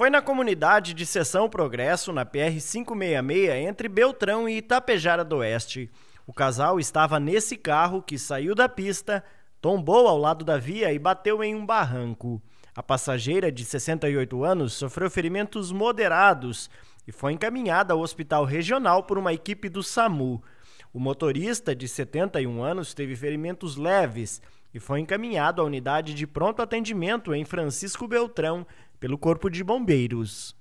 Foi na comunidade de Seção Progresso, na PR-566, entre Beltrão e Itapejara do Oeste. O casal estava nesse carro que saiu da pista, tombou ao lado da via e bateu em um barranco. A passageira, de 68 anos, sofreu ferimentos moderados e foi encaminhada ao hospital regional por uma equipe do SAMU. O motorista, de 71 anos, teve ferimentos leves e foi encaminhado à unidade de pronto atendimento em Francisco Beltrão pelo Corpo de Bombeiros.